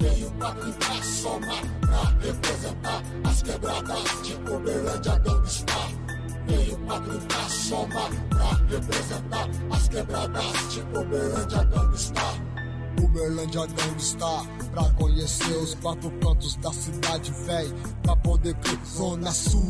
Veio pra tentar somar, pra representar as quebradas de tipo Uberlândia do está. Veio pra tentar somar, pra representar as quebradas de tipo Uberlândia do está. Uberlândia está, Pra conhecer os quatro cantos da cidade, véi Pra poder crer Zona Sul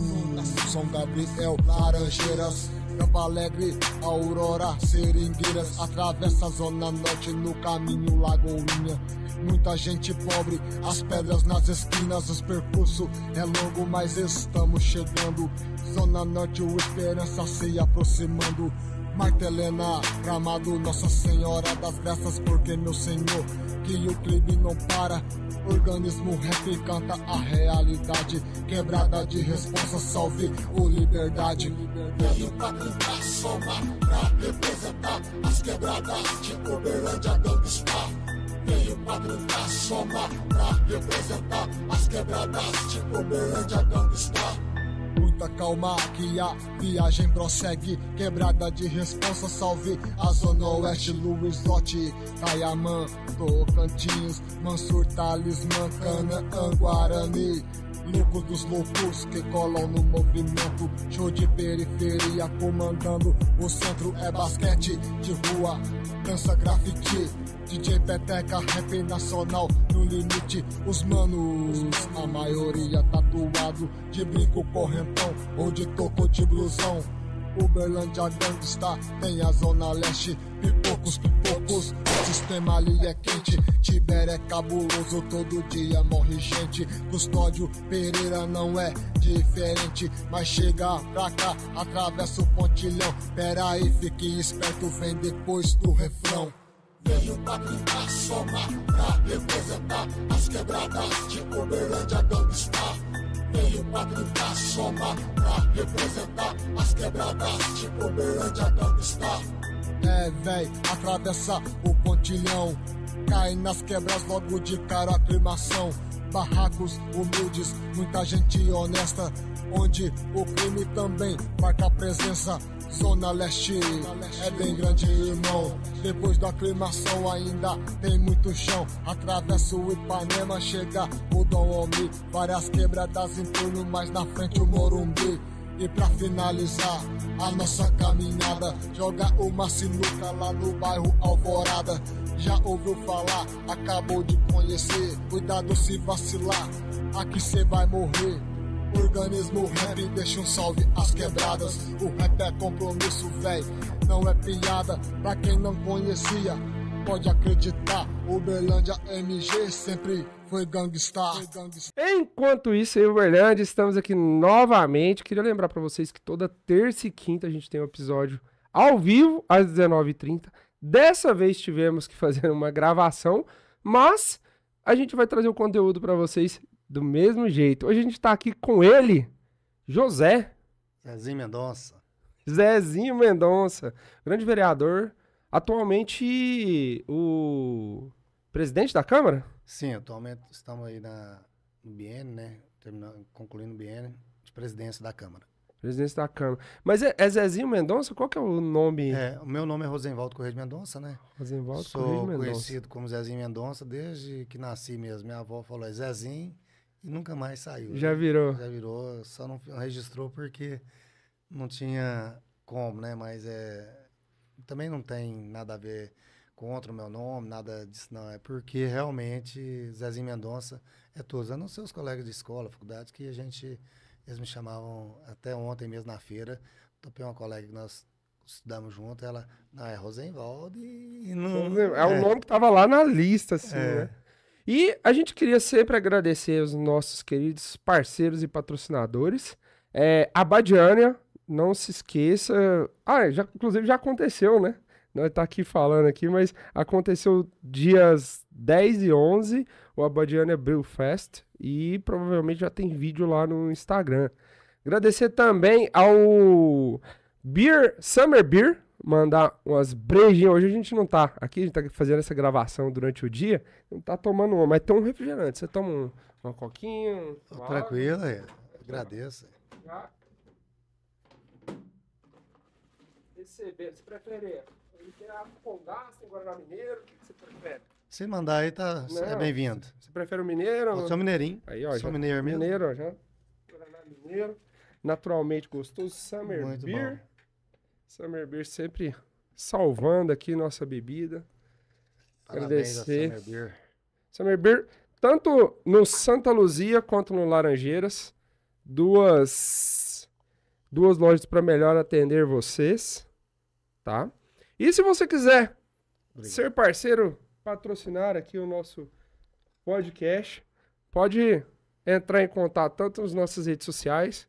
São Gabriel, Laranjeiras Campo Alegre, Aurora, Seringueiras, atravessa a Zona Norte no caminho Lagoinha. Muita gente pobre, as pedras nas esquinas, os percurso é longo, mas estamos chegando. Zona Norte, o Esperança se aproximando. Martelena, Ramado, Nossa Senhora das Graças, porque meu Senhor, que o clipe não para. Organismo rap canta a realidade, quebrada de responsa, salve o liberdade. Veio pra cantar, somar, pra representar as quebradas de Uberlândia Gangstar. Veio pra cantar, somar, pra representar as quebradas de Uberlândia Gangstar muita calma que a viagem prossegue. Quebrada de responsa, salve a Zona Oeste, Luiz Lote, Caiamã, Tocantins, Mansur, Talismã, Canaã, Guarani. Louco dos loucos que colam no movimento. Show de periferia comandando. O centro é basquete de rua, dança grafite DJ Peteca, rap nacional no limite. Os manos, a maioria tatuado tá de brinco correntão ou de toco de blusão. Uberlândia está, tem a zona leste, pipocos, pipocos, o sistema ali é quente, Tiber é cabuloso, todo dia morre gente, Custódio Pereira não é diferente, mas chega pra cá, atravessa o pontilhão, pera aí, fique esperto, vem depois do refrão. Veio pra brincar, somar, pra representar as quebradas de Uberlândia, donde está. Veio pra brincar, somar, pra representar as quebradas de Uberlândia, donde está. É, véi, atravessa o pontilhão Caem nas quebras logo de cara a aclimação. Barracos humildes, muita gente honesta, onde o crime também marca presença. Zona Leste é bem grande, irmão. Depois da aclimação ainda tem muito chão. Atravessa o Ipanema, chega o Dom Omi. Várias quebradas em turno, mais na frente o Morumbi. E pra finalizar a nossa caminhada, joga uma sinuca lá no bairro Alvorada já ouviu falar, acabou de conhecer. Cuidado se vacilar, aqui cê vai morrer. Organismo rap, deixa um salve às quebradas. O rap é compromisso, véi, não é piada. Pra quem não conhecia, pode acreditar. Uberlândia MG sempre foi gangsta. Enquanto isso, eu, Uberlândia, estamos aqui novamente. Queria lembrar para vocês que toda terça e quinta a gente tem um episódio ao vivo às 19h30. Dessa vez tivemos que fazer uma gravação, mas a gente vai trazer o conteúdo para vocês do mesmo jeito. Hoje a gente está aqui com ele, José. Zezinho Mendonça. Zezinho Mendonça, grande vereador, atualmente o presidente da Câmara? Sim, atualmente estamos aí na, BN, né? Terminando, concluindo o BN de presidência da Câmara. Presidente da Câmara. Mas é, é Zezinho Mendonça? Qual que é o nome? É, o meu nome é Rosenvaldo Correia de Mendonça, né? Rosenvaldo Sou Correia de Mendonça. conhecido como Zezinho Mendonça desde que nasci mesmo. Minha avó falou é Zezinho e nunca mais saiu. Já né? virou. Já virou, só não registrou porque não tinha como, né? Mas é também não tem nada a ver contra o meu nome, nada disso não. É porque realmente Zezinho Mendonça é todos, a não ser os colegas de escola, faculdade, que a gente eles me chamavam até ontem mesmo na feira. Topei uma colega que nós estudamos junto, ela, não, é Rosenwald e não... É, é o é. nome que tava lá na lista, assim, é. né? E a gente queria sempre agradecer os nossos queridos parceiros e patrocinadores. É, a Badiânia, não se esqueça. Ah, é, já, inclusive já aconteceu, né? Nós tá aqui falando aqui, mas aconteceu dias 10 e 11, o Abadiane Brew Fest, e provavelmente já tem vídeo lá no Instagram. Agradecer também ao Beer, Summer Beer, mandar umas brejinhas. Hoje a gente não tá aqui, a gente tá fazendo essa gravação durante o dia, não tá tomando uma, mas tem um refrigerante. Você toma um, uma coquinha? Um Tranquilo, é. agradeço. Já. Receber, se preferir quer assim, Guaraná Mineiro, o que, que você prefere? Se mandar aí, tá, é bem-vindo. Você prefere o mineiro? Eu sou mineirinho. Aí, ó, sou já, tá mineiro mesmo. Mineiro, já. Guaraná mineiro. Naturalmente gostoso. Summer Muito Beer. Bom. Summer Beer sempre salvando aqui nossa bebida. Parabéns Agradecer. Summer Beer. Summer Beer, tanto no Santa Luzia quanto no Laranjeiras. Duas, duas lojas para melhor atender vocês, tá? E se você quiser Obrigado. ser parceiro, patrocinar aqui o nosso podcast, pode entrar em contato tanto nas nossas redes sociais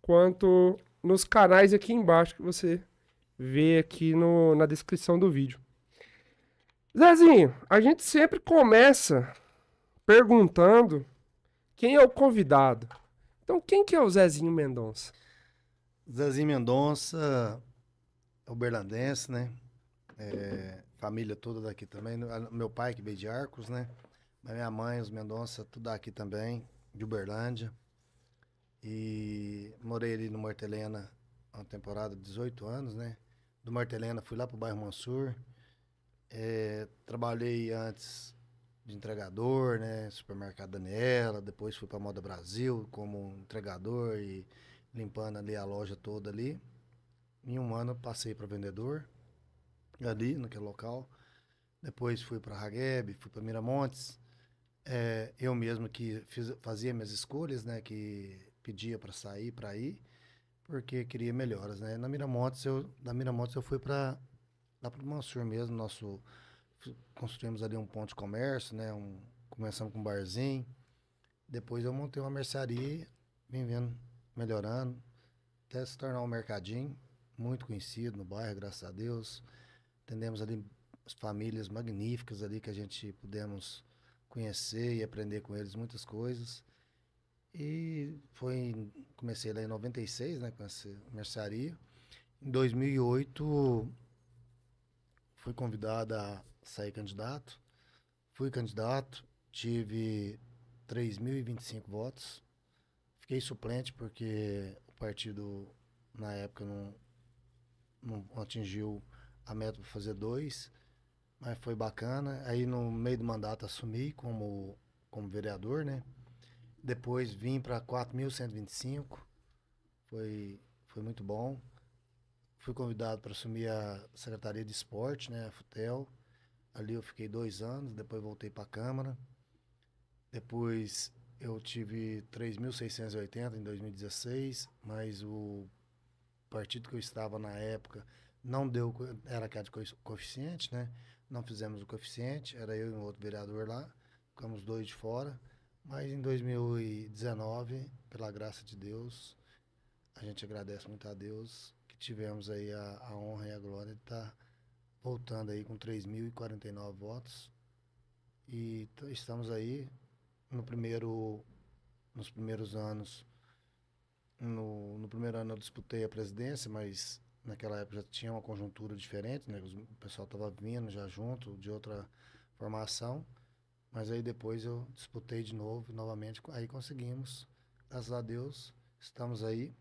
quanto nos canais aqui embaixo que você vê aqui no, na descrição do vídeo. Zezinho, a gente sempre começa perguntando quem é o convidado. Então, quem que é o Zezinho Mendonça? Zezinho Mendonça uberlandense, né? É, família toda daqui também. Meu pai que veio de Arcos, né? Mas minha mãe, os Mendonça, tudo aqui também, de Uberlândia. E morei ali no Martelena uma temporada de 18 anos, né? Do Martelena fui lá pro bairro Mansur. É, trabalhei antes de entregador, né? Supermercado Daniela, depois fui para Moda Brasil como entregador e limpando ali a loja toda ali. Em um ano passei para vendedor, ali naquele local. Depois fui para Hageb, fui para Miramontes. É, eu mesmo que fiz, fazia minhas escolhas, né? Que pedia para sair, para ir, porque queria melhoras, né? Na Miramontes eu, da Miramontes eu fui para lá para o Mansur mesmo, nosso construímos ali um ponto de comércio, né? Um, começamos com um barzinho. Depois eu montei uma mercearia, vim vendo, melhorando, até se tornar um mercadinho muito conhecido no bairro, graças a Deus. Atendemos ali as famílias magníficas ali que a gente pudemos conhecer e aprender com eles muitas coisas. E foi comecei lá em 96, né, com essa mercearia. Em 2008 fui convidado a sair candidato. Fui candidato, tive 3.025 votos. Fiquei suplente porque o partido na época não não atingiu a meta para fazer dois, mas foi bacana. Aí no meio do mandato assumi como, como vereador, né? Depois vim para 4.125, foi, foi muito bom. Fui convidado para assumir a Secretaria de Esporte, né, a FUTEL. Ali eu fiquei dois anos, depois voltei para a Câmara. Depois eu tive 3.680 em 2016, mas o partido que eu estava na época não deu, era aquela de coeficiente, né? Não fizemos o coeficiente, era eu e um outro vereador lá, ficamos dois de fora. Mas em 2019, pela graça de Deus, a gente agradece muito a Deus que tivemos aí a, a honra e a glória de estar tá voltando aí com 3.049 votos. E estamos aí no primeiro, nos primeiros anos no, no primeiro ano eu disputei a presidência, mas naquela época já tinha uma conjuntura diferente, né? O pessoal estava vindo já junto, de outra formação. Mas aí depois eu disputei de novo, novamente, aí conseguimos. Graças a Deus, estamos aí.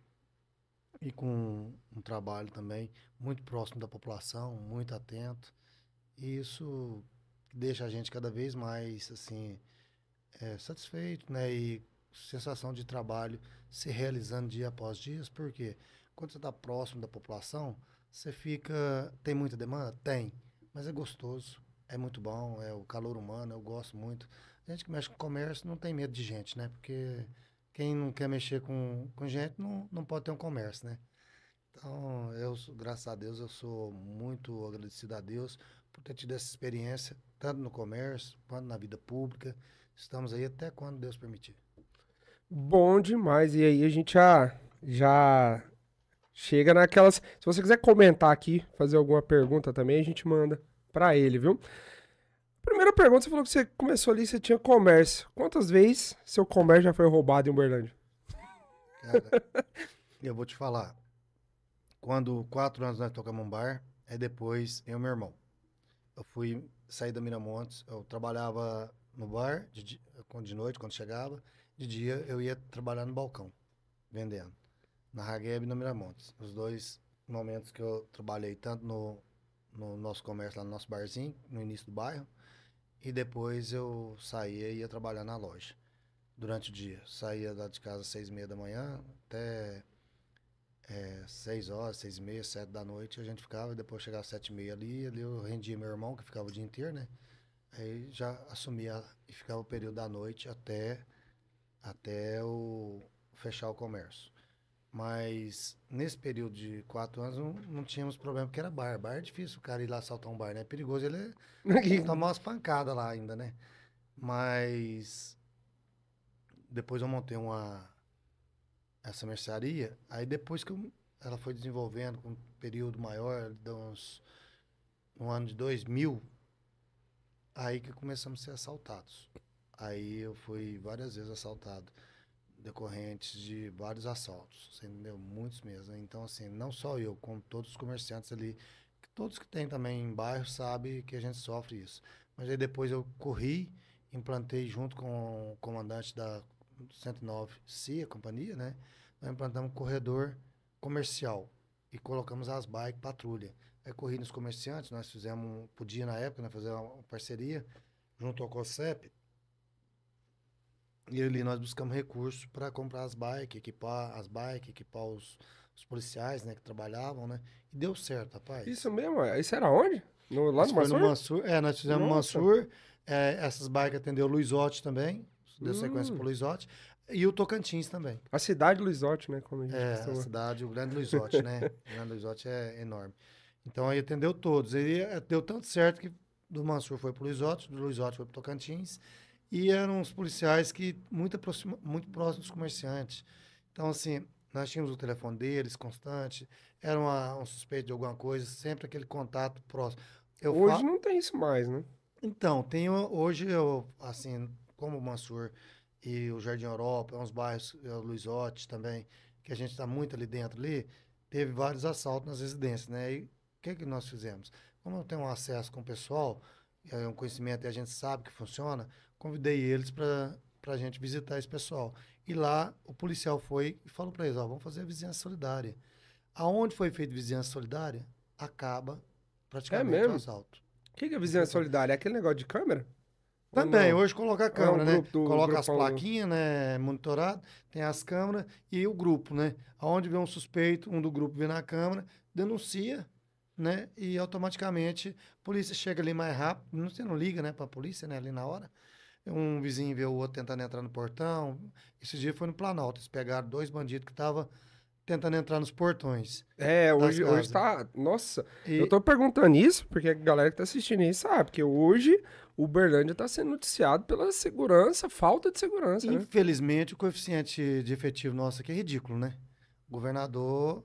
E com um trabalho também muito próximo da população, muito atento. E isso deixa a gente cada vez mais, assim, é, satisfeito, né? E sensação de trabalho se realizando dia após dia, porque quando você está próximo da população, você fica. Tem muita demanda? Tem. Mas é gostoso, é muito bom, é o calor humano, eu gosto muito. A gente que mexe com comércio não tem medo de gente, né? Porque quem não quer mexer com, com gente não, não pode ter um comércio, né? Então, eu, graças a Deus, eu sou muito agradecido a Deus por ter tido essa experiência, tanto no comércio quanto na vida pública. Estamos aí até quando Deus permitir. Bom demais. E aí a gente já, já chega naquelas. Se você quiser comentar aqui, fazer alguma pergunta também, a gente manda para ele, viu? Primeira pergunta, você falou que você começou ali, você tinha comércio. Quantas vezes seu comércio já foi roubado em Uberlândia? Cara, eu vou te falar. Quando quatro anos nós tocamos um bar, é depois eu e meu irmão. Eu fui sair da Miramontes, eu trabalhava no bar de, de noite, quando chegava, de dia eu ia trabalhar no balcão, vendendo. Na Hageb e no Miramontes. Os dois momentos que eu trabalhei tanto no, no nosso comércio, lá no nosso barzinho, no início do bairro. E depois eu saía e ia trabalhar na loja durante o dia. Saía lá de casa às seis e meia da manhã até é, seis horas, seis e meia, sete da noite. A gente ficava e depois chegava às sete e meia ali. Ali eu rendia meu irmão, que ficava o dia inteiro, né? Aí já assumia e ficava o período da noite até até o fechar o comércio. Mas nesse período de quatro anos não, não tínhamos problema, porque era bar. Bar é difícil o cara ir lá assaltar um bar, né? É perigoso ele é tomar umas pancadas lá ainda, né? Mas depois eu montei uma essa mercearia. Aí depois que eu, ela foi desenvolvendo com um período maior, de uns no ano de 2000, aí que começamos a ser assaltados. Aí eu fui várias vezes assaltado, decorrentes de vários assaltos, você entendeu? Muitos mesmo. Né? Então, assim, não só eu, como todos os comerciantes ali, todos que tem também em bairro sabem que a gente sofre isso. Mas aí depois eu corri, implantei junto com o comandante da 109 CIA, companhia, né? Nós implantamos um corredor comercial e colocamos as bike patrulha. Aí corri nos comerciantes, nós fizemos, podia na época, né, fazer uma parceria junto ao COSEP, e ali nós buscamos recursos para comprar as bikes, equipar as bikes, equipar os, os, policiais, né, que trabalhavam, né? E deu certo, rapaz. Isso mesmo, isso era onde? No, lá no Mansur? no Mansur? É, nós fizemos Nossa. Mansur. É, essas bikes atendeu o Luizotti também, deu hum. sequência pro Luizotti. E o Tocantins também. A cidade Luizotti, né? Como a gente é, costuma. a cidade, o Grande Luizotti, né? o Grande Luizotti é enorme. Então aí atendeu todos. Ele é, deu tanto certo que do Mansur foi pro Luizotti, do Luizotti foi pro Tocantins. E eram os policiais que muito, aproxima, muito próximos dos comerciantes. Então, assim, nós tínhamos o telefone deles constante, era uma, um suspeito de alguma coisa, sempre aquele contato próximo. Eu hoje não tem isso mais, né? Então, tenho, hoje eu, assim, como o Mansur e o Jardim Europa, é uns bairros, é o Luizote também, que a gente está muito ali dentro ali, teve vários assaltos nas residências, né? E o que, que nós fizemos? Como eu tenho um acesso com o pessoal, é um conhecimento e a gente sabe que funciona, convidei eles para a gente visitar esse pessoal. E lá o policial foi e falou para eles: ó, vamos fazer a vizinhança solidária. Aonde foi feita vizinhança solidária, acaba praticamente é o assalto. O que, que é vizinhança solidária? É aquele negócio de câmera? Também, hoje coloca a câmera, é um né? coloca as plaquinhas, né? Monitorado, tem as câmeras e o grupo, né? Onde vê um suspeito, um do grupo vê na câmera, denuncia, né? E automaticamente a polícia chega ali mais rápido, não, você não liga, né, pra polícia, né? Ali na hora um vizinho vê o outro tentando entrar no portão. Esse dia foi no Planalto, eles pegaram dois bandidos que estavam tentando entrar nos portões. É, hoje, está hoje tá. Nossa, e... eu tô perguntando isso porque a galera que tá assistindo aí sabe, porque hoje o Berlândia tá sendo noticiado pela segurança, falta de segurança. Né? Infelizmente, né? o coeficiente de efetivo nosso aqui é ridículo, né? O governador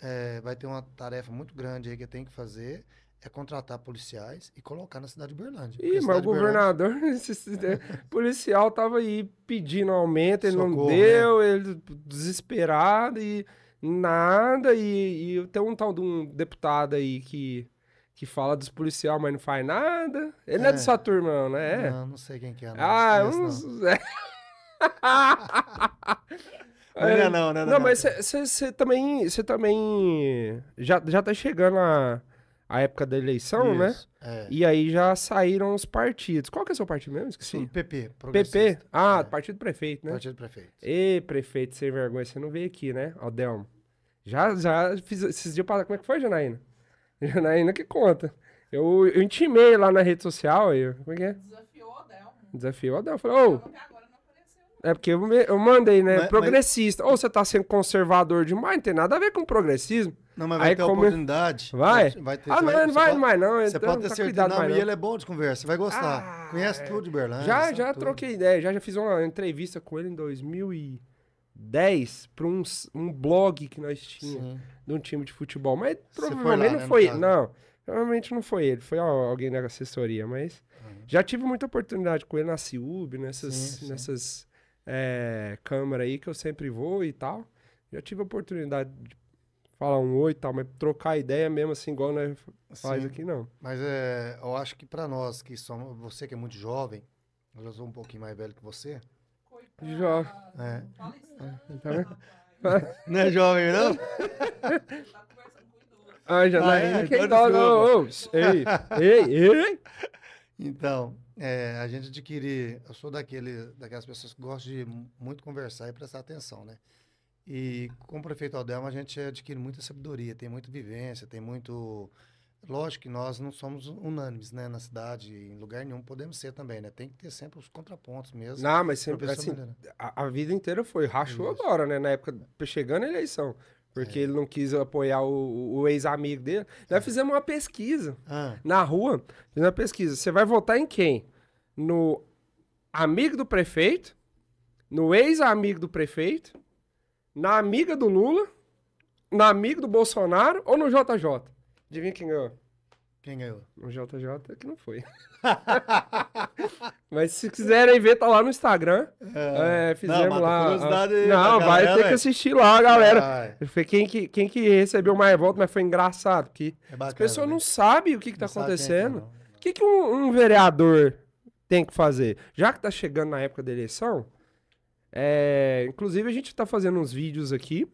é, vai ter uma tarefa muito grande aí que tem que fazer é contratar policiais e colocar na cidade de Berlândia. Ih, mas o governador Berlândia... É. É, policial tava aí pedindo aumento, ele Socorro, não né? deu, né? ele desesperado e nada. E, e tem um tal de um deputado aí que, que fala dos policial, mas não faz nada. Ele é. não é de sua turma, não, né? É. Não, não sei quem que é. Não. Ah, não uns... Não, é, não, não, não, não, mas você também, você também já, já tá chegando a, a época da eleição, né? Isso, né? É. E aí já saíram os partidos. Qual que é o seu partido mesmo? Esqueci. Sim, PP. PP? Ah, é. Partido Prefeito, né? Partido Prefeito. Ê, prefeito, sem vergonha, você não veio aqui, né? Aldelmo. Já, já fiz esses dias passar. Como é que foi, Janaína? Janaína que conta. Eu, eu intimei lá na rede social. Eu, como é que é? Desafiou o Adelmo. Né? Desafiou o Adelmo. Falou, ô. Né? é porque eu, me, eu mandei, né? Mas, progressista. Mas... Ou você tá sendo conservador demais, não tem nada a ver com progressismo. Não, mas vai aí ter come... oportunidade. Vai? Vai ter. Ah, não, vai, não vai mais não. Você então pode ter tá certeza. Não, não. e ele é bom de conversa, vai gostar. Ah, Conhece é... tudo de Berlândia. Já, já tudo. troquei ideia. Já, já fiz uma entrevista com ele em 2010 para um, um blog que nós tínhamos de um time de futebol. Mas provavelmente lá, não né, foi ele. Não, provavelmente não foi ele. Foi alguém da assessoria, mas... Uhum. Já tive muita oportunidade com ele na Ciub, nessas, sim, sim. nessas é, eh, câmaras aí que eu sempre vou e tal. Já tive a oportunidade de falar um oi e tal, mas trocar ideia mesmo assim, igual nós faz Sim, aqui, não. Mas é, eu acho que para nós que somos, você que é muito jovem, eu já sou um pouquinho mais velho que você. Coitado, jovem. É. Tá não é jovem, não? Tá ah, já ah, tá. é, quem então, não, ei, ei, ei. Então, é, a gente adquirir, eu sou daquele, daquelas pessoas que gostam de muito conversar e prestar atenção, né? E com o prefeito Aldelma a gente adquire muita sabedoria, tem muita vivência, tem muito... Lógico que nós não somos unânimes, né? Na cidade, em lugar nenhum, podemos ser também, né? Tem que ter sempre os contrapontos mesmo. Não, mas sempre, assim, a, a, vida inteira foi, rachou Isso. agora, né? Na época, chegando a eleição. Porque é. ele não quis apoiar o, o ex-amigo dele. Nós é. fizemos uma pesquisa ah. na rua. Fizemos uma pesquisa. Você vai votar em quem? No amigo do prefeito, no ex-amigo do prefeito na amiga do Lula, na amiga do Bolsonaro ou no JJ? Adivinha quem ganhou? Quem ganhou? No JJ é que não foi. Mas se quiserem ver, tá lá no Instagram. Ah. É, é, fizemos não, lá. A... Não, vai galera, ter que assistir lá, galera. Foi quem que, quem que recebeu mais volta, mas foi engraçado. Porque é bacana, as pessoas né? não sabem o que, que tá não é acontecendo. O que, que um, um vereador tem que fazer? Já que tá chegando na época da eleição, é, inclusive, a gente está fazendo uns vídeos aqui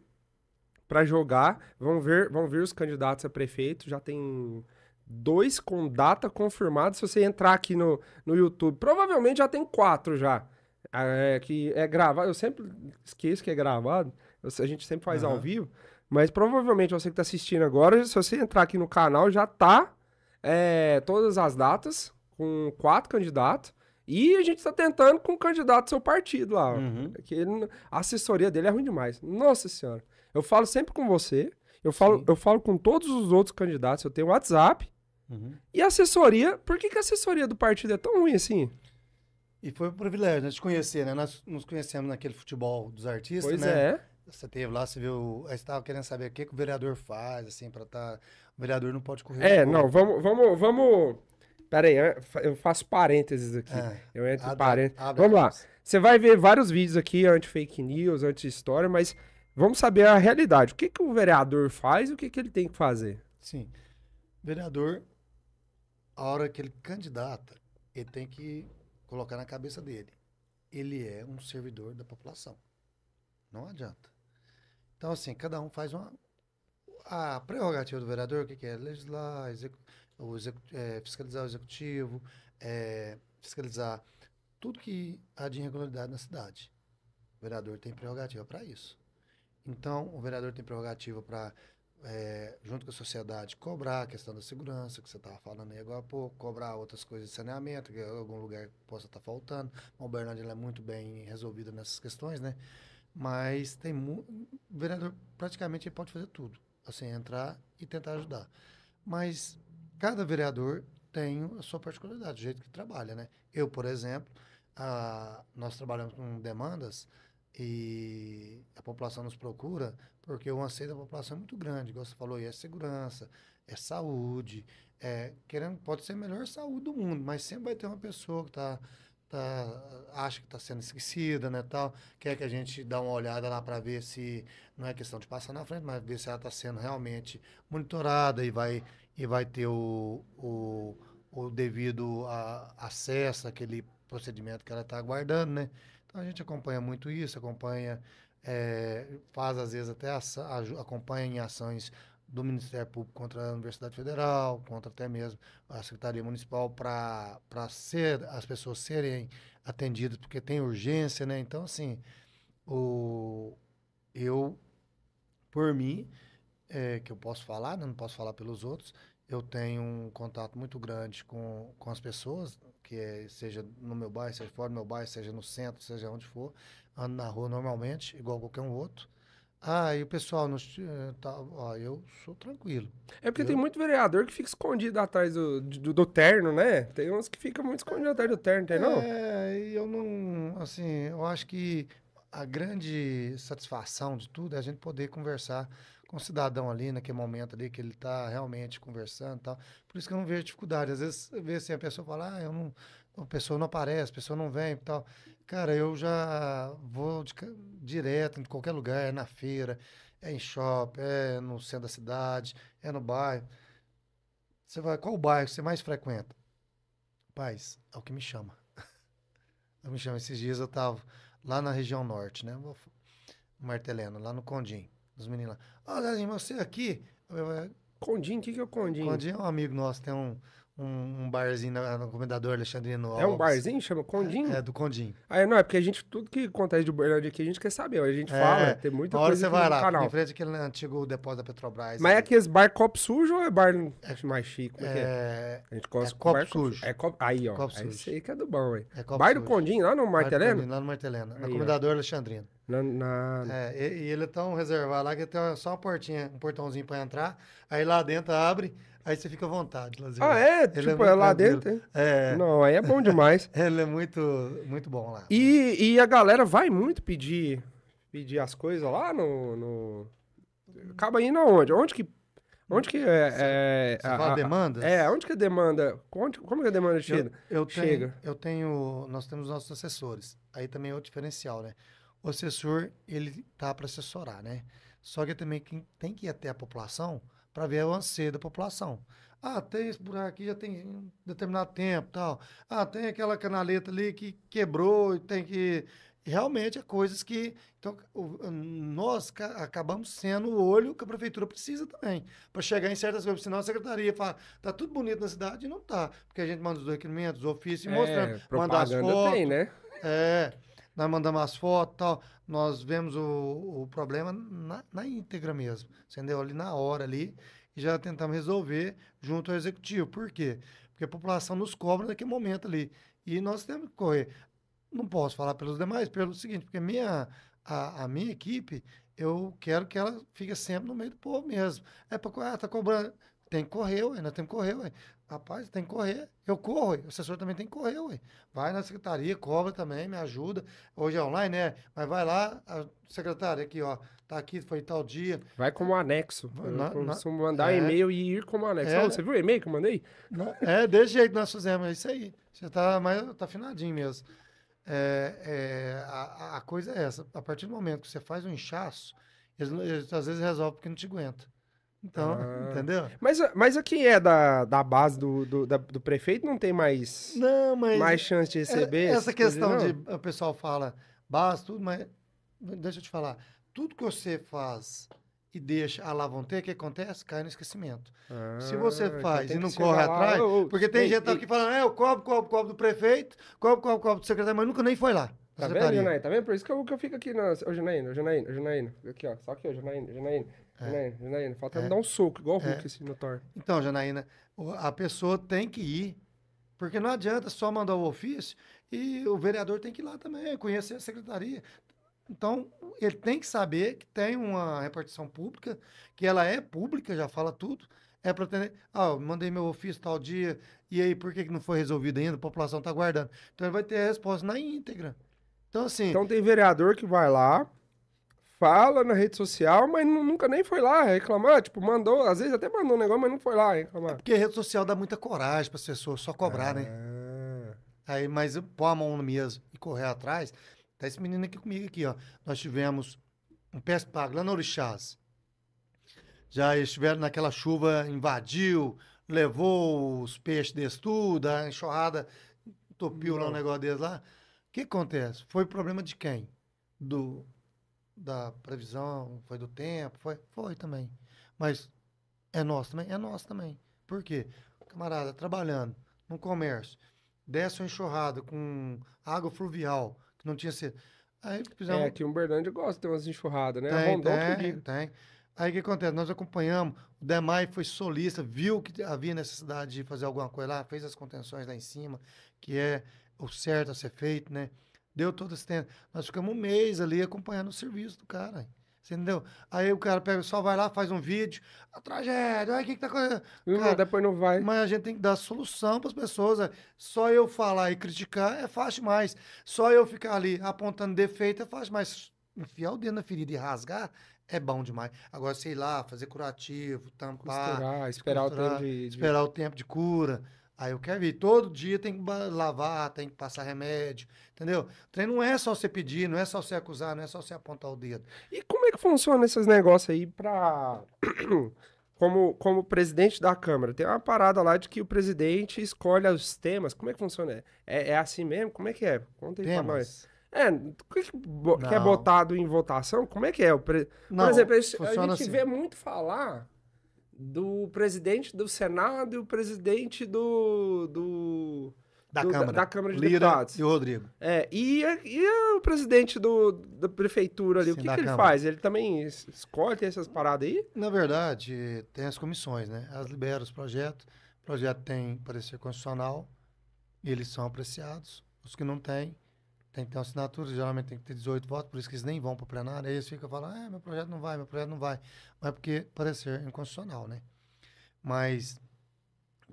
para jogar. Vão ver, vão ver os candidatos a prefeito. Já tem dois com data confirmada. Se você entrar aqui no, no YouTube, provavelmente já tem quatro já. É, que é gravado. Eu sempre esqueço que é gravado. A gente sempre faz uhum. ao vivo. Mas provavelmente você que está assistindo agora, se você entrar aqui no canal, já está é, todas as datas com quatro candidatos. E a gente está tentando com o candidato do seu partido lá. Uhum. É que ele, a assessoria dele é ruim demais. Nossa Senhora. Eu falo sempre com você, eu falo, eu falo com todos os outros candidatos, eu tenho WhatsApp. Uhum. E assessoria, por que, que a assessoria do partido é tão ruim assim? E foi um privilégio né, de conhecer, né? Nós nos conhecemos naquele futebol dos artistas, pois né? é. Você teve lá, você viu. Aí gente estava querendo saber o que, que o vereador faz, assim, para estar. Tá... O vereador não pode correr. É, não, vamos, vamos, vamos Peraí, eu faço parênteses aqui. É, eu entro em parênteses. Abre, vamos lá. Você vai ver vários vídeos aqui anti-fake news, anti-história, mas vamos saber a realidade. O que, que o vereador faz e o que, que ele tem que fazer? Sim. Vereador, a hora que ele candidata, ele tem que colocar na cabeça dele. Ele é um servidor da população. Não adianta. Então, assim, cada um faz uma. A prerrogativa do vereador, o que, que é? Legislar, executar o é, fiscalizar o executivo, é, fiscalizar tudo que há de irregularidade na cidade. O vereador tem prerrogativa para isso. Então, o vereador tem prerrogativa para, é, junto com a sociedade, cobrar a questão da segurança, que você estava falando aí agora há pouco, cobrar outras coisas de saneamento, que algum lugar possa estar tá faltando. O Bernardo é muito bem resolvido nessas questões, né? Mas tem o vereador praticamente ele pode fazer tudo, assim, entrar e tentar ajudar. Mas Cada vereador tem a sua particularidade, o jeito que trabalha, né? Eu, por exemplo, a, nós trabalhamos com demandas e a população nos procura porque o anseio da população é muito grande, como você falou, e é segurança, é saúde, é, querendo, pode ser a melhor saúde do mundo, mas sempre vai ter uma pessoa que tá, tá acha que está sendo esquecida, né, tal, quer que a gente dê uma olhada lá para ver se, não é questão de passar na frente, mas ver se ela está sendo realmente monitorada e vai e vai ter o, o, o devido a, acesso àquele procedimento que ela está aguardando, né? Então a gente acompanha muito isso, acompanha, é, faz às vezes até acompanha em ações do Ministério Público contra a Universidade Federal, contra até mesmo a Secretaria Municipal, para ser as pessoas serem atendidas, porque tem urgência, né? Então, assim, o, eu, por mim, é, que eu posso falar, né, não posso falar pelos outros. Eu tenho um contato muito grande com, com as pessoas, que é, seja no meu bairro, seja fora do meu bairro, seja no centro, seja onde for. Ando na rua normalmente, igual qualquer um outro. Ah, e o pessoal Tá, ó, eu sou tranquilo. É porque eu... tem muito vereador que fica escondido atrás do, do, do, terno, né? Tem uns que ficam muito escondidos atrás do terno, tem não? É, e eu não. Assim, eu acho que a grande satisfação de tudo é a gente poder conversar com o cidadão ali naquele momento ali que ele está realmente conversando e tal. Por isso que eu não vejo dificuldade. Às vezes, vê assim, a pessoa fala, ah, eu não, a pessoa não aparece, a pessoa não vem e tal. Cara, eu já vou de, direto em qualquer lugar, é na feira, é em shopping, é no centro da cidade, é no bairro. Você vai, qual o bairro que você mais frequenta? Paz, é o que me chama. eu me chamo, esses dias eu estava lá na região norte, né? Martelena lá no Condim dos meninos lá. Ó, você aqui. Condim, o que, que é o Condim? Condim é um amigo nosso, tem um, um, um barzinho no Comendador Alexandrino Alves. É um barzinho? Chama Condim? É, é do Condim. Aí ah, é, não, é porque a gente, tudo que acontece de Uberlândia aqui, a gente quer saber. A gente é, fala, tem muita coisa você vai lá, canal. em frente àquele antigo depósito da Petrobras. Mas ali. é né? aqueles bar copo sujo ou é bar é, mais chique? É, é, é, A gente gosta é copo bar sujo. É copo, aí, ó. Copo aí sujo. Esse aí que é do bom, aí. É copo bar do Condim, lá no Martelena? Lá no Martelena, aí, na Comendador Alexandrino. Na, na... É, e, e ele é tão reservado lá que tem só uma portinha, um portãozinho para entrar. Aí lá dentro abre, aí você fica à vontade. Ah, é? Ele é tipo, é, é lá tranquilo. dentro? É. Não, aí é bom demais. ele é muito, muito bom lá. E, e a galera vai muito pedir, pedir as coisas lá no, no... Acaba indo aonde? Onde que Onde que é, é a, a, demanda? É, onde que a é demanda? Onde, como que é a demanda chega? Eu, eu, tenho, chega? eu tenho. Nós temos nossos assessores. Aí também é o diferencial, né? o assessor ele tá para assessorar, né? Só que também quem tem que ir até a população para ver o anseio da população. Ah, tem esse buraco aqui já tem um determinado tempo, tal. Ah, tem aquela canaleta ali que quebrou e tem que realmente é coisas que então nós acabamos sendo o olho que a prefeitura precisa também para chegar em certas coisas senão a secretaria fala tá tudo bonito na cidade e não tá porque a gente manda os documentos, os ofícios é, mostrando manda as fotos tem, né é nós mandamos as fotos e tal, nós vemos o, o problema na, na íntegra mesmo, entendeu? Ali na hora ali, e já tentamos resolver junto ao executivo. Por quê? Porque a população nos cobra naquele momento ali. E nós temos que correr. Não posso falar pelos demais, pelo seguinte, porque minha, a, a minha equipe, eu quero que ela fique sempre no meio do povo mesmo. É para ah, tá cobrando tem que correr, ué. Nós temos que correr, ué. Rapaz, tem que correr. Eu corro, ué. O assessor também tem que correr, ué. Vai na secretaria, cobra também, me ajuda. Hoje é online, né? Mas vai lá, a secretária aqui, ó. Tá aqui, foi tal dia. Vai como anexo. Na, na, eu mandar é, e-mail e ir como anexo. É, oh, você viu o e-mail que eu mandei? Não, é, desse jeito nós fizemos, é isso aí. Você tá, mais, tá afinadinho mesmo. É, é, a, a coisa é essa. A partir do momento que você faz um inchaço, eles, eles, às vezes resolve porque não te aguenta. Então, ah. entendeu? Mas, mas quem é da, da base do, do, da, do, prefeito não tem mais, não, mas mais chance de receber? É, essa questão de o pessoal fala base, tudo, mas deixa eu te falar. Tudo que você faz e deixa a ah, lavonter, o que acontece? Cai no esquecimento. Ah, então se você faz e não corre atrás, ou, porque tem ei, gente ei. que fala é, eu cobro, cobro, cobro do prefeito, cobro, cobro, cobro do secretário, mas nunca nem foi lá. Tá, tá vendo, Janaína? Tá vendo? Por isso que eu, que eu fico aqui. Na... Ô, Janaína, ô, Janaína, ô, Janaína. Aqui, ó. Só aqui, ô, Janaína, Janaína. É. Janaína, Janaína. Falta é. dar um soco, igual o Hulk, é. assim, no Thor. Então, Janaína, a pessoa tem que ir. Porque não adianta só mandar o ofício e o vereador tem que ir lá também, conhecer a secretaria. Então, ele tem que saber que tem uma repartição pública, que ela é pública, já fala tudo. É para ter Ah, eu mandei meu ofício tal dia, e aí por que, que não foi resolvido ainda? A população está aguardando. Então, ele vai ter a resposta na íntegra. Então, assim. Então tem vereador que vai lá, fala na rede social, mas nunca nem foi lá reclamar. Tipo, mandou, às vezes até mandou um negócio, mas não foi lá reclamar. É porque a rede social dá muita coragem para as pessoas só cobrar, ah. né? É. Aí, mas pôr a mão no mesmo e correr atrás. Tá esse menino aqui comigo aqui, ó. Nós tivemos um pé pago lá no Orixás. Já estiveram naquela chuva, invadiu, levou os peixes desse tudo, a enxurrada entupiu lá um negócio deles lá que acontece? Foi problema de quem? Do da previsão, foi do tempo, foi, foi também. Mas é nosso também, é nosso também. Por quê? Camarada trabalhando no comércio, desce uma enxurrada com água fluvial que não tinha sido. Aí precisamos. É, aqui em Uberlândia gosta de ter umas enxurradas, né? Tem, tem, tem. Aí o que acontece? Nós acompanhamos, o Demai foi solista, viu que havia necessidade de fazer alguma coisa lá, fez as contenções lá em cima, que é o certo a ser feito, né? Deu todo esse tempo. Nós ficamos um mês ali acompanhando o serviço do cara. Você entendeu? Aí o cara pega, só vai lá, faz um vídeo. A tragédia, olha o que, que tá acontecendo. Não, depois não vai. Mas a gente tem que dar solução para as pessoas. Né? Só eu falar e criticar é fácil mais. Só eu ficar ali apontando defeito é fácil mais. Enfiar o dedo na ferida e rasgar é bom demais. Agora, sei lá, fazer curativo, tampar. Costurar, esperar costurar, o tempo de. Esperar o tempo de cura. Aí eu quero ir. Todo dia tem que lavar, tem que passar remédio, entendeu? O não é só você pedir, não é só você acusar, não é só você apontar o dedo. E como é que funciona esses negócios aí pra. Como, como presidente da Câmara, tem uma parada lá de que o presidente escolhe os temas. Como é que funciona? É, é assim mesmo? Como é que é? Conta aí temas. pra nós. É, que, é botado em votação? Como é que é? Por exemplo, não, a gente assim. vê muito falar do presidente do Senado e o presidente do. do da, do, Câmara. Da, da, Câmara de Lira Deputados. E o Rodrigo. É, e, e o presidente do, da prefeitura ali, Sim, o que, que ele faz? Ele também escolhe essas paradas aí? Na verdade, tem as comissões, né? As libera os projetos. O projeto tem parecer constitucional, eles são apreciados. Os que não têm, tem que ter uma assinatura, geralmente tem que ter 18 votos, por isso que eles nem vão para o plenário. Aí eles ficam falando, ah, meu projeto não vai, meu projeto não vai. Mas é porque parecer inconstitucional, né? Mas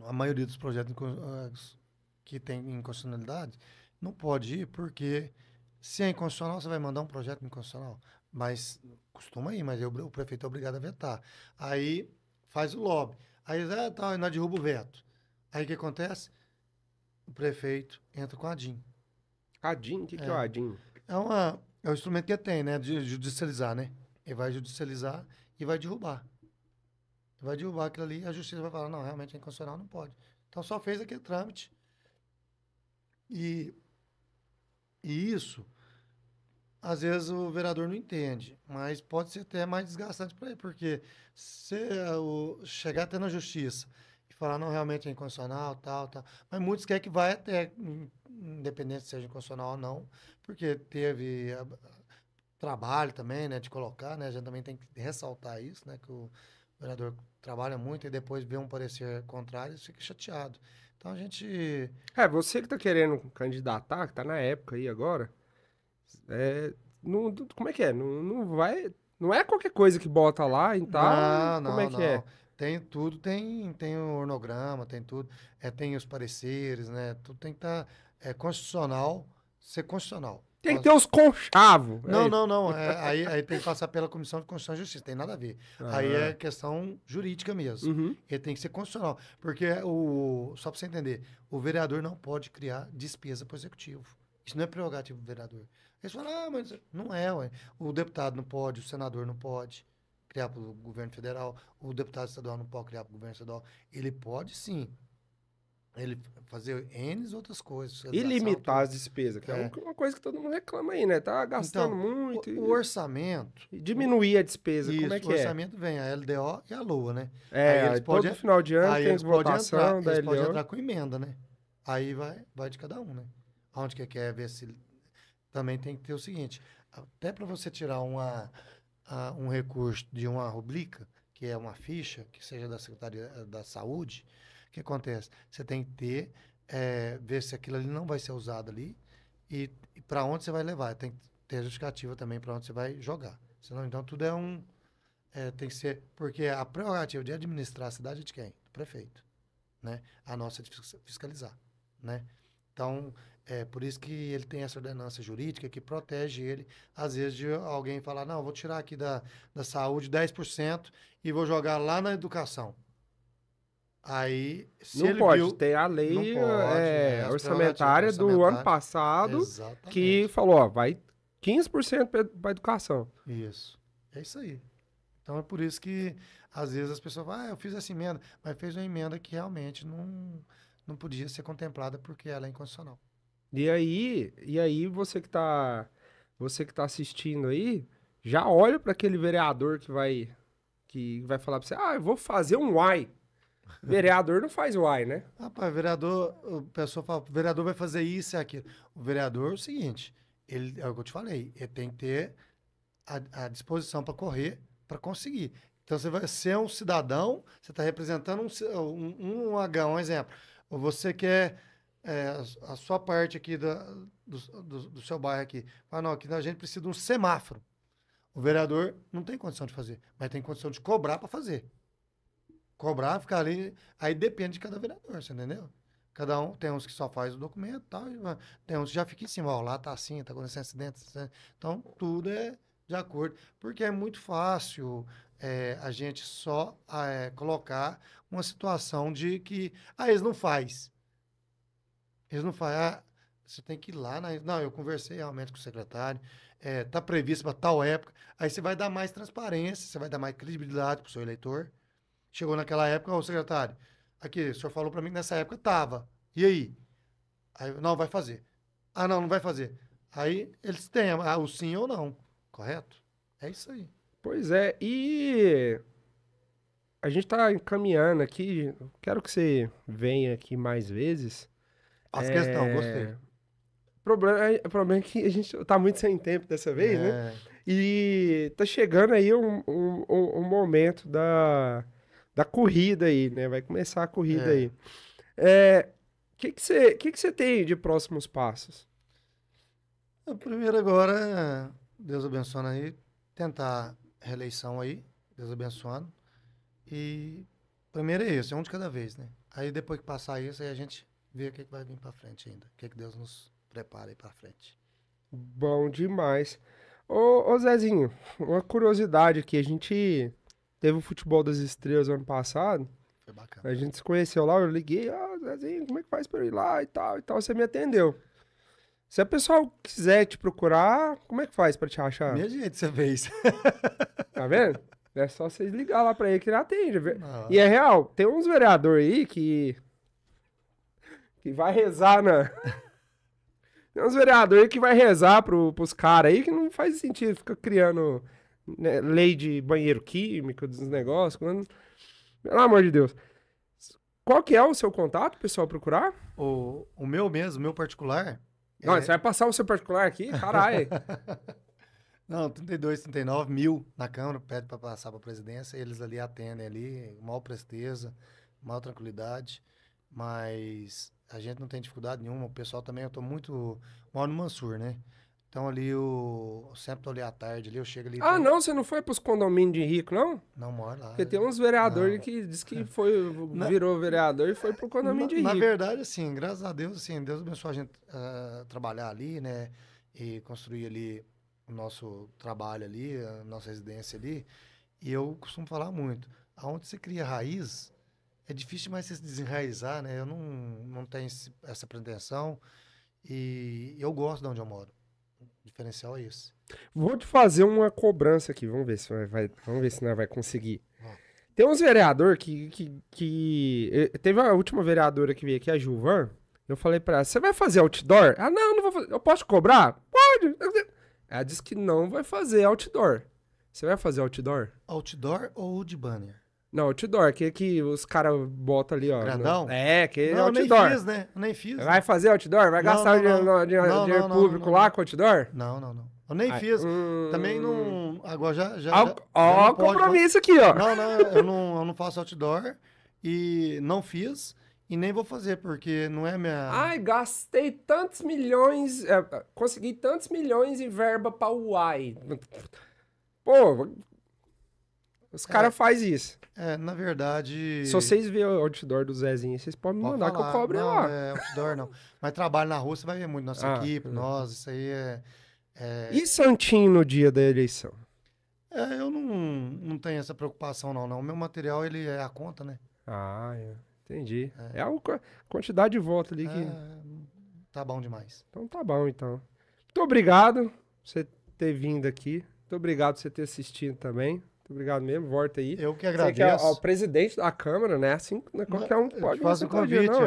a maioria dos projetos ah, que tem inconstitucionalidade não pode ir, porque se é inconstitucional, você vai mandar um projeto inconstitucional. Mas costuma ir, mas eu, o prefeito é obrigado a vetar. Aí faz o lobby. Aí ah, tá, nós derruba o veto. Aí o que acontece? O prefeito entra com a DIN ADIM? O que é, que é o é. ADIM? É, uma, é um instrumento que tem, né? De judicializar, né? Ele vai judicializar e vai derrubar. vai derrubar aquilo ali, a justiça vai falar, não, realmente é inconstitucional, não pode. Então só fez aquele trâmite. E, e isso, às vezes o vereador não entende, mas pode ser até mais desgastante para ele, porque se eh, o, chegar até na justiça falar, não, realmente é inconstitucional, tal, tal. Mas muitos querem que vai até, independente se seja inconstitucional ou não, porque teve a, eh, trabalho também, né, de colocar, né, a gente também tem que ressaltar isso, né, que o vereador trabalha muito e depois vê um parecer contrário e fica chateado. Então a gente... É, você que tá querendo candidatar, que tá na época aí agora, é, não, como é que é? Não, não vai... Não é qualquer coisa que bota lá, então. Tá, não, não, como é que é? não. é? Tem tudo, tem, tem o ornograma, tem tudo, é, tem os pareceres, né? Tudo tem que estar tá, é, constitucional, ser constitucional. Tem que ter os conchavos. É não, não, não. É, aí, aí tem que passar pela Comissão de Constituição e Justiça. Tem nada a ver. Aí é ah. questão jurídica mesmo. Uhum. Ele tem que ser constitucional. Porque é o. Só para você entender, o vereador não pode criar despesa para o executivo. Isso não é prerrogativo do vereador. Eles falam, ah, mas não é, ué. O deputado não pode, o senador não pode criar para o governo federal, o deputado estadual não pode criar para o governo estadual. Ele pode sim ele fazer N outras coisas. E limitar as despesas, que é. é, uma coisa que todo mundo reclama aí, né? Tá gastando então, muito. O, e... o orçamento. E diminuir a despesa, isso, como é que é? O orçamento vem a LDO e a LOA, né? É, aí eles podem, todo final de ano aí tem eles podem entrar, da eles Pode entrar com emenda, né? Aí vai, vai de cada um, né? Onde que é, quer ver se. Também tem que ter o seguinte: até para você tirar uma, a, um recurso de uma rubrica, que é uma ficha, que seja da Secretaria eh, da Saúde, o que acontece? Você tem que ter, é, ver se aquilo ali não vai ser usado ali e, e para onde você vai levar. Tem que ter justificativa também para onde você vai jogar. Senão, então, tudo é um. É, tem que ser. Porque a prerrogativa de administrar a cidade é de quem? Do prefeito. Né? A nossa é de fiscalizar. Né? Então, é por isso que ele tem essa ordenança jurídica que protege ele, às vezes, de alguém falar: não, vou tirar aqui da, da saúde 10% e vou jogar lá na educação. Aí, se não ele pode, viu, tem a lei é, pode, né, é, né? orçamentária do ano passado Exatamente. que falou: ó, vai 15% para educação. Isso. É isso aí. Então é por isso que às vezes as pessoas falam, ah, eu fiz essa emenda, mas fez uma emenda que realmente não, não podia ser contemplada porque ela é inconstitucional. E aí, e aí você que tá, você que tá assistindo aí, já olha para aquele vereador que vai que vai falar para você: "Ah, eu vou fazer um uai". Vereador não faz uai, né? Rapaz, vereador, o pessoal fala, o vereador vai fazer isso e aquilo. O vereador é o seguinte, ele, é o que eu te falei, ele tem que ter a, a disposição para correr, para conseguir. Então você vai ser um cidadão, você está representando um, um, um H, um exemplo. Ou você quer é, a, sua parte aqui da, do, do, do, seu bairro aqui. Fala, não, aqui a gente precisa de um semáforo. O vereador não tem condição de fazer, mas tem condição de cobrar para fazer. Cobrar, ficar ali, aí depende de cada vereador, você entendeu? Cada um, tem uns que só faz o documento tal, tem uns que já fica em cima, ó, lá tá assim, tá acontecendo acidente, tá então tudo é de acordo, porque é muito fácil é, a gente só ah, é, colocar uma situação de que, ah, eles não faz. Eles não falam, ah, você tem que ir lá. Na... Não, eu conversei realmente com o secretário, é, tá previsto para tal época. Aí você vai dar mais transparência, você vai dar mais credibilidade para o seu eleitor. Chegou naquela época, ô secretário, aqui, o senhor falou para mim que nessa época tava. E aí? Aí, não, vai fazer. Ah, não, não vai fazer. Aí eles têm ah, o sim ou não, correto? É isso aí. Pois é, e a gente está encaminhando aqui, quero que você venha aqui mais vezes as é... gostei. O problema, é, o é, problema é que a gente tá muito sem tempo dessa vez, né? é. né? E tá chegando aí um, um, um, um momento da, da corrida aí, né? Vai começar a corrida é. aí. É, o que você que que, cê, que, que você tem de próximos passos? O ah, primeiro agora, Deus abençoando aí, tentar reeleição aí, Deus abençoando. E primeiro é isso, é um de cada vez, né? Aí depois que passar isso, aí a gente ver o que, é que vai vir para frente ainda. O que, é que Deus nos prepara aí para frente. Bom demais. Ô, ô, Zezinho, uma curiosidade aqui. A gente teve o Futebol das Estrelas ano passado. Foi bacana. A gente se conheceu lá, eu liguei, ah, Zezinho, como é que faz pra eu ir lá e tal e tal. Você me atendeu. Se a pessoa quiser te procurar, como é que faz pra te achar? Minha gente, você fez. Tá vendo? É só vocês ligar lá pra ele que ele atende. Ah. E é real, tem uns vereadores aí que que vai rezar na. Né? Tem uns vereadores que vai rezar pro, pros caras aí que não faz sentido, fica criando né, lei de banheiro químico, dos negócios. Quando... Pelo amor de Deus. Qual que é o seu contato, pessoal, procurar? O, o meu mesmo, o meu particular. Não, é... você vai passar o seu particular aqui? Caralho. Não, 32, 39 mil na Câmara, pede para passar para presidência, eles ali atendem ali, maior presteza, maior tranquilidade. Mas a gente não tem dificuldade nenhuma. O pessoal também, eu tô muito. Moro no Mansur, né? Então ali o. Eu sempre tô ali à tarde, ali eu chego ali. Ah, pra... não, você não foi pros condomínios de rico, não? Não moro lá. Porque tem uns vereadores não. que diz que foi, virou vereador e foi pro condomínio na, de rico. Na verdade, assim, graças a Deus, assim, Deus abençoou a gente uh, trabalhar ali, né? E construir ali o nosso trabalho ali, a nossa residência ali. E eu costumo falar muito. Aonde você cria raiz, é difícil mais se desenraizar, né? Eu não, não tenho esse, essa pretensão e eu gosto de onde eu moro. O diferencial é isso. Vou te fazer uma cobrança aqui, vamos ver se vai, vamos ver se nós vai conseguir. Tem uns vereador que, que, que... Teve a última vereadora que veio aqui, a Gilvan. Eu falei pra ela, você vai fazer outdoor? Ah, não, não vou fazer. Eu posso cobrar? Pode. Ela disse que não vai fazer outdoor. Você vai fazer outdoor? Outdoor ou de banner? Não, outdoor, que, que os caras botam ali, ó. Grandão? No... É, que não, é outdoor. nem fiz, né? Nem fiz. Vai fazer outdoor? Vai não, gastar não, dinheiro, público lá com outdoor? Não, não, não. Eu nem Ai, fiz. Hum... Também não. Agora já. já ó, já, ó já compromisso pode... aqui, ó. Não, não eu, não, eu não faço outdoor e não fiz. E nem vou fazer, porque não é minha. Ai, gastei tantos milhões. É, é consegui tantos milhões em verba pra Uai. Pô, os caras é, fazem isso. É, na verdade. Se vocês verem o outdoor do Zezinho, vocês podem me mandar falar. que eu cobre não, lá. É, outdoor não. Mas trabalho na rua, você vai ver muito nossa ah, equipe, é. nós, isso aí é, é, E Santinho no dia da eleição? É, eu não, não tenho essa preocupação, não. não. O meu material, ele é a conta, né? Ah, é. Entendi. É, é a quantidade de votos ali que. É, tá bom demais. Então tá bom, então. Muito obrigado por você ter vindo aqui. Muito obrigado por você ter assistido também. Muito obrigado mesmo, volta aí. Eu que agradeço. Você que é ao, presidente da Câmara, né? Assim, né, qualquer um pode fazer. Faz o convite, não,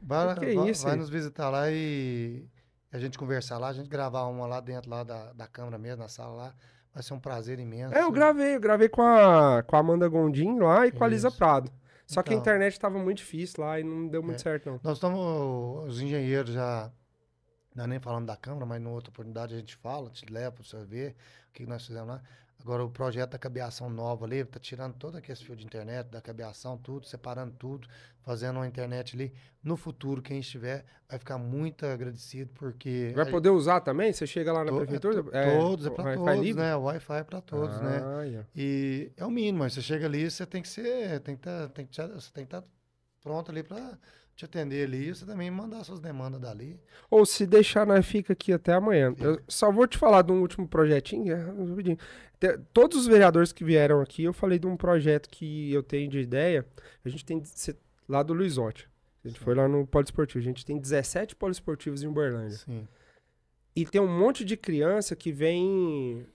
vai, que é isso, vai nos visitar lá e a gente conversar lá, a gente gravar uma lá dentro lá da, da Câmara mesmo, na sala lá. Vai ser um prazer imenso. É, eu gravei, eu gravei com a, com a Amanda Gondim lá e com a Lisa isso. Prado. Só que a então. internet estava muito difícil lá e não deu muito é. certo, não. Nós estamos, os engenheiros já, não é nem falando da Câmara, mas em outra oportunidade a gente fala, te leva para você ver o que nós fizemos lá. Agora, o projeto da cabeação nova ali, tá tirando todo aquele fio de internet, da cabeação, tudo, separando tudo, fazendo uma internet ali. No futuro, quem estiver vai ficar muito agradecido, porque... Vai poder usar também? Você chega lá na to é prefeitura? É, todos, é para né? é todos, né? O Wi-Fi é para todos, ah, né? Yeah. E é o mínimo, mas você chega ali, você tem que ser... Tem que tá, tem que, tá, você tem que estar tá pronto ali para te atender ali, você também mandar suas demandas dali. Ou se deixar, nós fica aqui até amanhã. Fica. Eu só vou te falar de um último projetinho, é, Todos os vereadores que vieram aqui, eu falei de um projeto que eu tenho de ideia. A gente tem lá do Luizote. A gente Sim. foi lá no poliesportivo. A gente tem 17 poliesportivos em Uberlândia. Sim. E tem um monte de criança que vem,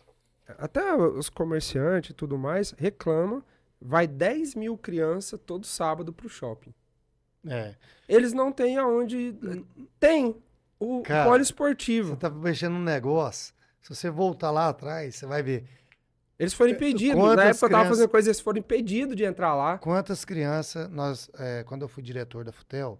até os comerciantes e tudo mais, reclama. Vai 10 mil crianças todo sábado pro shopping. É. Eles não têm aonde. Tem o Cara, poliesportivo. Você tá mexendo num negócio. Se você voltar lá atrás, você vai ver. Eles foram impedidos. Quantas Na época eu tava fazendo coisa, eles foram impedidos de entrar lá. Quantas crianças, nós, é, quando eu fui diretor da Futel,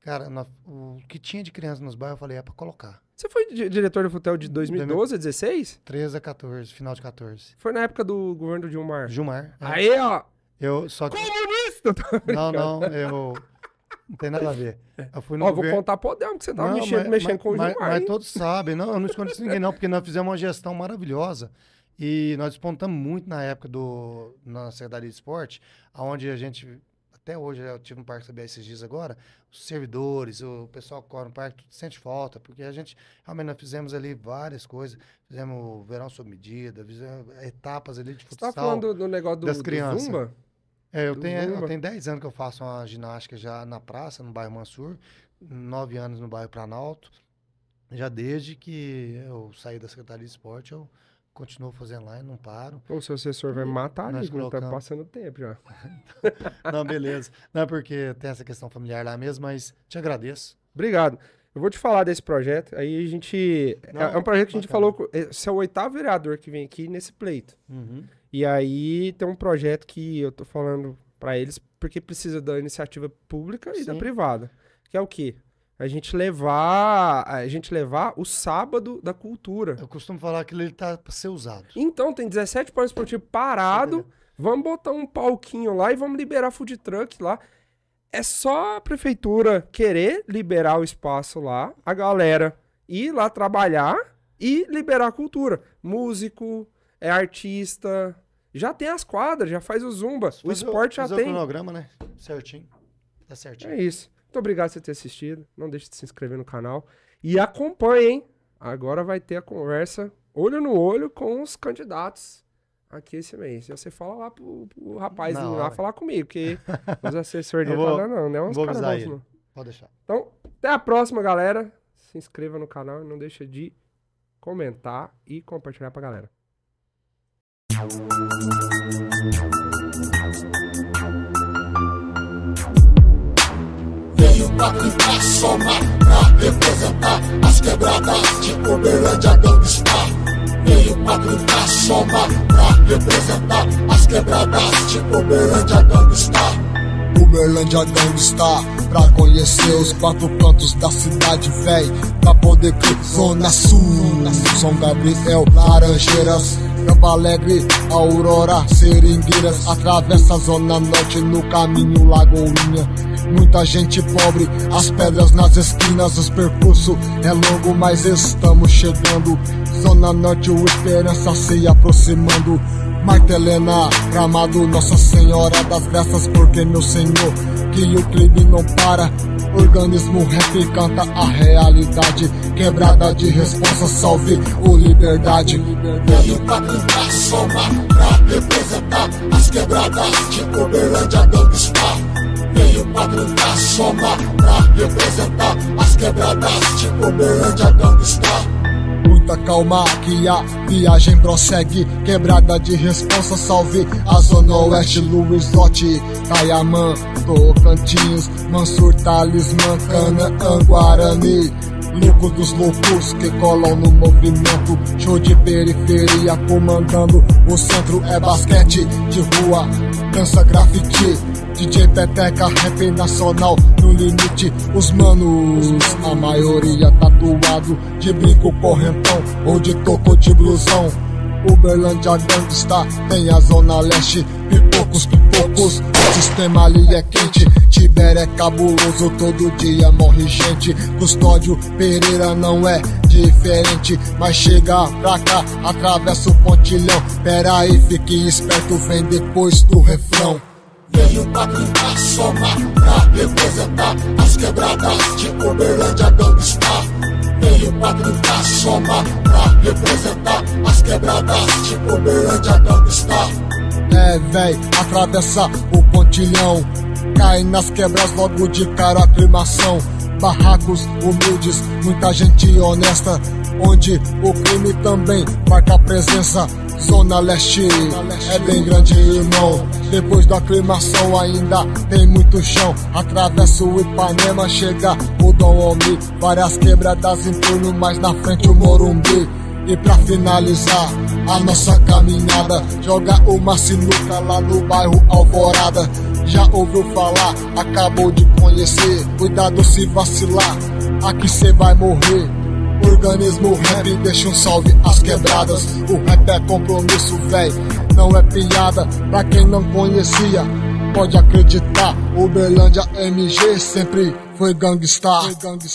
Cara, o que tinha de criança nos bairros, eu falei, é pra colocar. Você foi diretor do Futel de 2012 a 16? 13 a 14, final de 14. Foi na época do governo do Gilmar. Gilmar. É. Aí, ó! Eu só... Comunista! Não, não, eu... Não tem nada a ver. É. Eu fui no Ó, governo... vou contar podemos, que você tava tá não, mexendo, mas, mexendo mas, com o Gilmar. Mas, mas todos sabem, não, eu não escondi isso ninguém, não, porque nós fizemos uma gestão maravilhosa. E nós despontamos muito na época do na Secretaria de Esporte, onde a gente até hoje eu tive no Parque CBA esses dias agora, os servidores, o pessoal que corre no parque, tudo sente falta, porque a gente realmente nós fizemos ali várias coisas, fizemos verão sob medida, fizemos etapas ali de futsal. Você tá falando do negócio do, das crianças. Do Zumba? É, eu tenho, eu né? tenho 10 anos que eu faço uma ginástica já na praça, no bairro Mansur, 9 anos no bairro Planalto. Já desde que eu saí da Secretaria de Esporte, eu continuo fazendo lá e não paro. O seu assessor vai vai matar a gente, tá passando tempo já. não, beleza. Não é porque tem essa questão familiar lá mesmo, mas te agradeço. Obrigado. Eu vou te falar desse projeto. Aí a gente. Não, é um projeto que a gente bacana. falou. Esse é o oitavo vereador que vem aqui nesse pleito. Uhum. E aí tem um projeto que eu tô falando para eles porque precisa da iniciativa pública e Sim. da privada, que é o quê? A gente levar, a gente levar o sábado da cultura. Eu costumo falar que ele tá para ser usado. Então tem 17 parques esportivos parado, vamos botar um palquinho lá e vamos liberar food truck lá. É só a prefeitura querer liberar o espaço lá, a galera ir lá trabalhar e liberar a cultura. Músico, é artista. Já tem as quadras, já faz o zumba. o esporte já tem. o cronograma, né? Certinho. Tá certinho. É isso. Muito obrigado por você ter assistido. Não deixe de se inscrever no canal. E acompanhe, hein? Agora vai ter a conversa olho no olho com os candidatos aqui esse mês. E você fala lá pro, pro rapaz lá falar comigo, que os assessores dele falam, não, né? não é uns Pode deixar. Então, até a próxima, galera. Se inscreva no canal e não deixa de comentar e compartilhar pra galera. Veio pra brincar, somar, pra representar as quebradas de Uberlândia Gang está. Veio pra brincar, somar, pra representar as quebradas de Uberlândia Gang Star. Uberlândia está Pra conhecer os quatro cantos da cidade, véi Pra poder crer Zona Sul, São Gabriel, Laranjeiras Nova Alegre, Aurora, Seringueiras Atravessa a Zona Norte no caminho Lagoinha muita gente pobre, as pedras nas esquinas, os percurso é longo, mas estamos chegando. Zona Norte, o Esperança se aproximando. Martelena, amado Nossa Senhora das Graças, porque meu Senhor, que o clipe não para. Organismo rap canta a realidade, quebrada de resposta, salve o liberdade. Veio tá pra cantar, somar, pra representar as quebradas de Uberlândia, está veio pra brincar, soma pra representar as quebradas, tipo Berândia, Gangsta muita calma que a viagem prossegue Quebrada de responsa, salve a Zona Oeste Luiz Lote, Tayamã, Tocantins, Mansur, Talismã, Cana, Anguarani. Louco dos loucos que colam no movimento. Show de periferia comandando. O centro é basquete de rua, dança grafite. DJ Peteca, rap nacional no limite. Os manos, a maioria tatuado. Tá de brinco correntão ou de toco de blusão. Uberlândia Gangsta tem a zona leste. Pipocos, pipocos, o sistema ali é quente. Tibério é cabuloso, todo dia morre gente. Custódio Pereira não é diferente, mas chega pra cá, atravessa o pontilhão. Pera aí, fique esperto, vem depois do refrão. Veio pra brincar, somar, pra representar as quebradas de Uberlândia está. Veio pra brincar, somar, pra representar as quebradas de Uberlândia está. É, véi, atravessa o pontilhão Caem nas quebras logo de cara aclimação. Barracos humildes, muita gente honesta, onde o crime também marca presença. Zona Leste é bem grande, irmão. Depois da aclimação ainda tem muito chão. Atravessa o Ipanema, chega o Dom Omi. Várias quebradas em turno, mas na frente o Morumbi. E pra finalizar a nossa caminhada, joga uma sinuca lá no bairro Alvorada já ouviu falar, acabou de conhecer. Cuidado se vacilar, aqui cê vai morrer. Organismo rap, deixa um salve às quebradas. O rap é compromisso, véi, não é piada. Pra quem não conhecia, pode acreditar. Uberlândia MG sempre foi gangsta. Foi gangsta.